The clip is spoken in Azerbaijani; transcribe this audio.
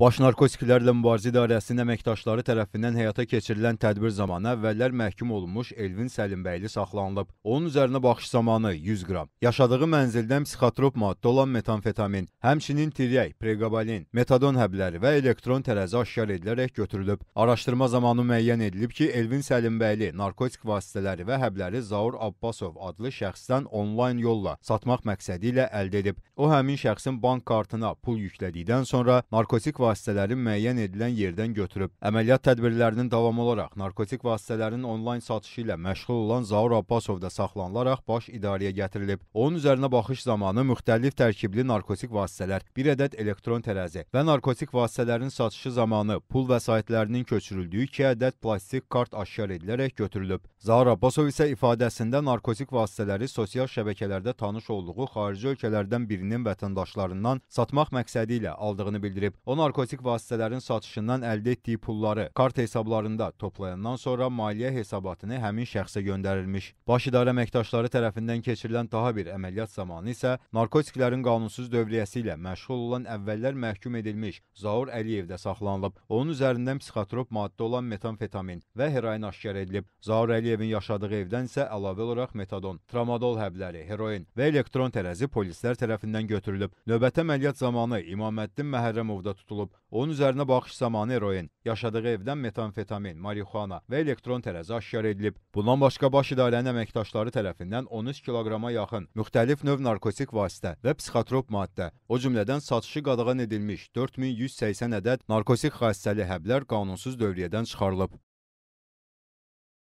Baş Narkotiklərlə Mübarizə İdarəsinin əməkdaşları tərəfindən həyata keçirilən tədbir zamanı əvvəllər məhkum olunmuş Elvin Səlimbəyli saxlanılıb. Onun üzərinə baxış zamanı 100 qram, yaşadığı mənzildən psixotrop maddə olan metamfetamin, həmçinin tiryək, preqabalin, metadon həbləri və elektron tərəzi aşkar edilərək götürülüb. Araşdırma zamanı müəyyən edilib ki, Elvin Səlimbəyli narkotik vasitələri və həbləri Zaur Abbasov adlı şəxsdən onlayn yolla satmaq məqsədi ilə əldə edib. O həmin şəxsin bank kartına pul yüklədikdən sonra narkotik vasitələri vasitələri müəyyən edilən yerdən götürüb. Əməliyyat tədbirlərinin davamı olaraq narkotik vasitələrin onlayn satışı ilə məşğul olan Zaur Abbasov da saxlanılaraq baş idarəyə gətirilib. Onun üzərinə baxış zamanı müxtəlif tərkibli narkotik vasitələr, bir ədəd elektron tərəzi və narkotik vasitələrin satışı zamanı pul vəsaitlərinin köçürüldüyü 2 ədəd plastik kart aşkar edilərək götürülüb. Zahar Abbasov isə ifadəsində narkotik vasitələri sosial şəbəkələrdə tanış olduğu xarici ölkələrdən birinin vətəndaşlarından satmaq məqsədi ilə aldığını bildirib. O narkotik narkotik vasitələrin satışından əldə etdiyi pulları kart hesablarında toplayandan sonra maliyyə hesabatını həmin şəxsə göndərilmiş. Baş idarə əməkdaşları tərəfindən keçirilən daha bir əməliyyat zamanı isə narkotiklərin qanunsuz dövriyyəsi ilə məşğul olan əvvəllər məhkum edilmiş Zaur Əliyev də saxlanılıb. Onun üzərindən psixotrop maddə olan metamfetamin və heroin aşkar edilib. Zaur Əliyevin yaşadığı evdən isə əlavə olaraq metadon, tramadol həbləri, heroin və elektron tərəzi polislər tərəfindən götürülüb. Növbəti əməliyyat zamanı İmaməddin Məhərrəmov da tutulub olub. Onun üzərinə baxış zamanı eroin, yaşadığı evdən metamfetamin, marixuana və elektron tərəzi aşkar edilib. Bundan başqa baş idarənin əməkdaşları tərəfindən 13 kiloqrama yaxın müxtəlif növ narkotik vasitə və psixotrop maddə, o cümlədən satışı qadağan edilmiş 4180 ədəd narkotik xassəli həblər qanunsuz dövriyyədən çıxarılıb.